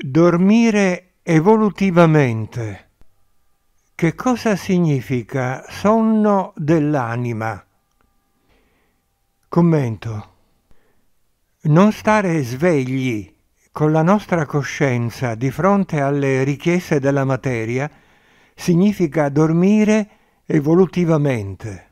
Dormire evolutivamente. Che cosa significa sonno dell'anima? Commento. Non stare svegli con la nostra coscienza di fronte alle richieste della materia significa dormire evolutivamente.